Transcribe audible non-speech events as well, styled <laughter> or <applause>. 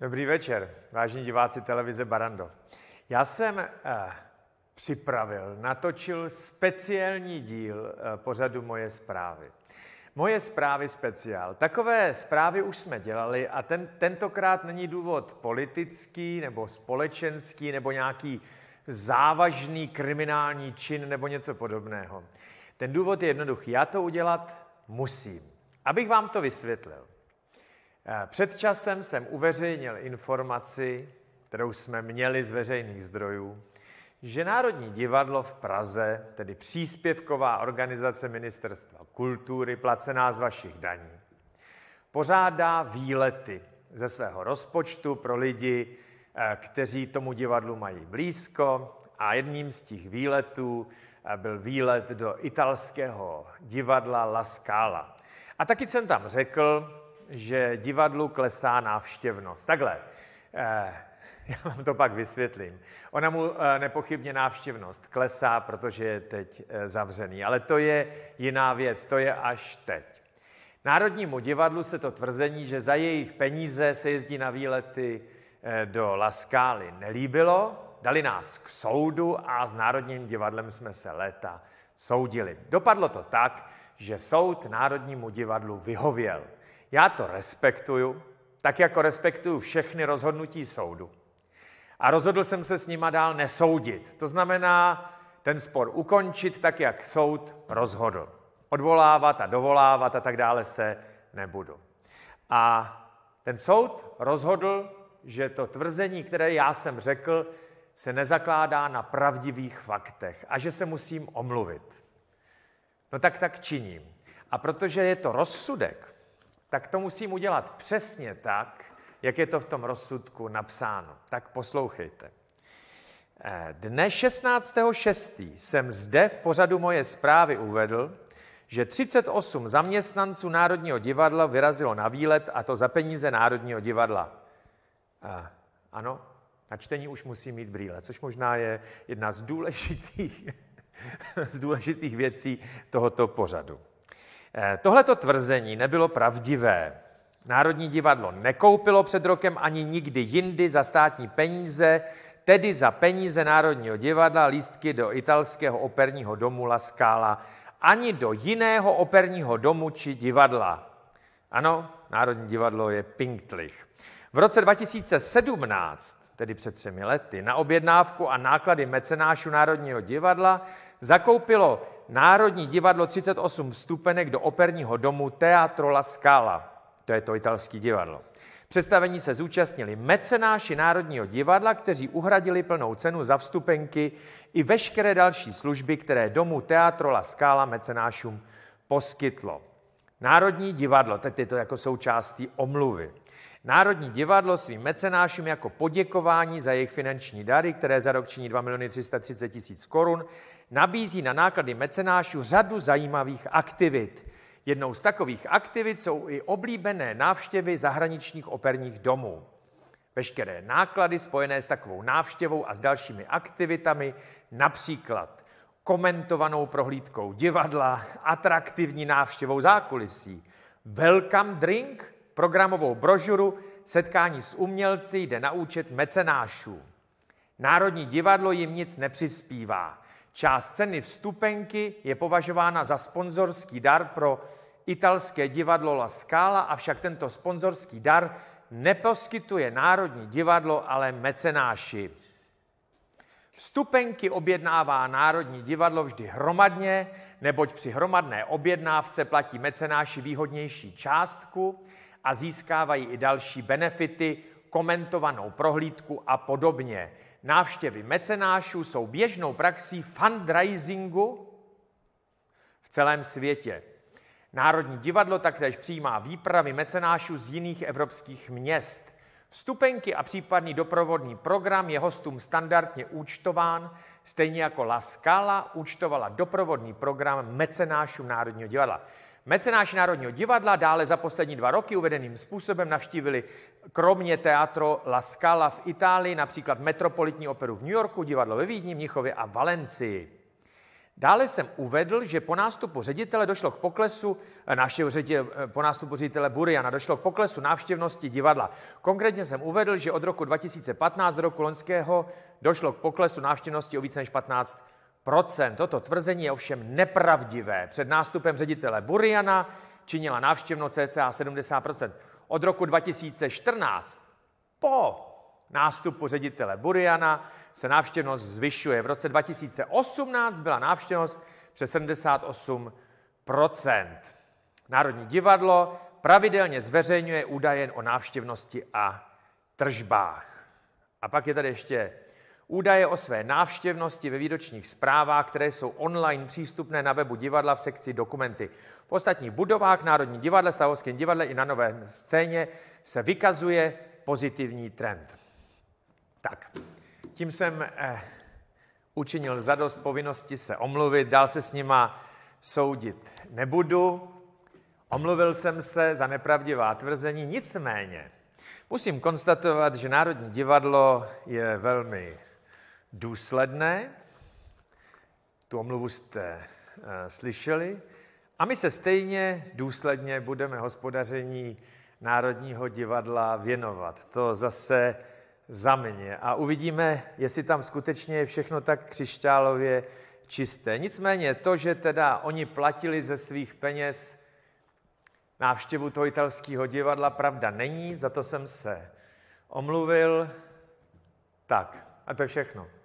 Dobrý večer, vážení diváci televize Barando. Já jsem eh, připravil, natočil speciální díl eh, pořadu Moje zprávy. Moje zprávy speciál. Takové zprávy už jsme dělali a ten, tentokrát není důvod politický nebo společenský nebo nějaký závažný kriminální čin nebo něco podobného. Ten důvod je jednoduchý. Já to udělat musím. Abych vám to vysvětlil. Eh, před časem jsem uveřejnil informaci, kterou jsme měli z veřejných zdrojů, že Národní divadlo v Praze, tedy příspěvková organizace Ministerstva kultury, placená z vašich daní, pořádá výlety ze svého rozpočtu pro lidi, eh, kteří tomu divadlu mají blízko. A jedním z těch výletů eh, byl výlet do italského divadla La Scala. A taky jsem tam řekl, že divadlu klesá návštěvnost. Takhle, eh, <laughs> já vám to pak vysvětlím. Ona mu eh, nepochybně návštěvnost klesá, protože je teď eh, zavřený, ale to je jiná věc, to je až teď. Národnímu divadlu se to tvrzení, že za jejich peníze se jezdí na výlety do Laskály nelíbilo, dali nás k soudu a s Národním divadlem jsme se léta soudili. Dopadlo to tak, že soud Národnímu divadlu vyhověl. Já to respektuju, tak jako respektuju všechny rozhodnutí soudu. A rozhodl jsem se s nima dál nesoudit. To znamená ten spor ukončit tak, jak soud rozhodl. Odvolávat a dovolávat a tak dále se nebudu. A ten soud rozhodl, že to tvrzení, které já jsem řekl, se nezakládá na pravdivých faktech a že se musím omluvit. No tak tak činím. A protože je to rozsudek, tak to musím udělat přesně tak, jak je to v tom rozsudku napsáno. Tak poslouchejte. Eh, dne 16.6. jsem zde v pořadu moje zprávy uvedl, že 38 zaměstnanců Národního divadla vyrazilo na výlet a to za peníze Národního divadla. Eh, ano, na čtení už musí mít brýle, což možná je jedna z důležitých, <laughs> z důležitých věcí tohoto pořadu. Eh, tohleto tvrzení nebylo pravdivé. Národní divadlo nekoupilo před rokem ani nikdy jindy za státní peníze, tedy za peníze Národního divadla lístky do italského operního domu La Scala, ani do jiného operního domu či divadla. Ano, Národní divadlo je Pinktlich. V roce 2017 tedy před třemi lety, na objednávku a náklady mecenášu Národního divadla zakoupilo Národní divadlo 38 vstupenek do operního domu Teatro La Scala. To je to italské divadlo. Představení se zúčastnili mecenáši Národního divadla, kteří uhradili plnou cenu za vstupenky i veškeré další služby, které domu Teatro La Scala mecenášům poskytlo. Národní divadlo, teď je to jako součástí omluvy. Národní divadlo svým mecenášům jako poděkování za jejich finanční dary, které za rok činí 2 330 tisíc korun, nabízí na náklady mecenášů řadu zajímavých aktivit. Jednou z takových aktivit jsou i oblíbené návštěvy zahraničních operních domů. Veškeré náklady spojené s takovou návštěvou a s dalšími aktivitami, například komentovanou prohlídkou divadla, atraktivní návštěvou zákulisí, welcome drink – programovou brožuru Setkání s umělci jde na účet mecenášů. Národní divadlo jim nic nepřispívá. Část ceny vstupenky je považována za sponzorský dar pro italské divadlo La Scala, avšak tento sponzorský dar neposkytuje Národní divadlo, ale mecenáši. Vstupenky objednává Národní divadlo vždy hromadně, neboť při hromadné objednávce platí mecenáši výhodnější částku, a získávají i další benefity, komentovanou prohlídku a podobně. Návštěvy mecenášů jsou běžnou praxí fundraisingu v celém světě. Národní divadlo taktéž přijímá výpravy mecenášů z jiných evropských měst. Vstupenky a případný doprovodný program je hostům standardně účtován, stejně jako La Scala účtovala doprovodný program mecenášům Národního divadla. Mecenáši Národního divadla dále za poslední dva roky uvedeným způsobem navštívili kromě teatro La Scala v Itálii například Metropolitní operu v New Yorku, divadlo ve Vídni, Mnichově a Valencii. Dále jsem uvedl, že po nástupu ředitele došlo k poklesu, eh, návštěv, eh, po nástupu ředitele Buriana došlo k poklesu návštěvnosti divadla. Konkrétně jsem uvedl, že od roku 2015 do roku loňského došlo k poklesu návštěvnosti o více než 15 Toto tvrzení je ovšem nepravdivé. Před nástupem ředitele Buriana činila návštěvnost cca 70 Od roku 2014 po nástupu ředitele Buriana se návštěvnost zvyšuje. V roce 2018 byla návštěvnost přes 78 Národní divadlo pravidelně zveřejňuje údaje o návštěvnosti a tržbách. A pak je tady ještě Údaje o své návštěvnosti ve výročních zprávách, které jsou online přístupné na webu divadla v sekci dokumenty. V ostatních budovách Národní divadle, Stavovském divadle i na nové scéně se vykazuje pozitivní trend. Tak, tím jsem eh, učinil zadost povinnosti se omluvit, dál se s nima soudit nebudu. Omluvil jsem se za nepravdivá tvrzení, nicméně musím konstatovat, že Národní divadlo je velmi důsledné. Tu omluvu jste eh, slyšeli. A my se stejně důsledně budeme hospodaření Národního divadla věnovat. To zase za mě. A uvidíme, jestli tam skutečně je všechno tak křišťálově čisté. Nicméně to, že teda oni platili ze svých peněz návštěvu toho italského divadla, pravda není, za to jsem se omluvil. Tak, a to je všechno.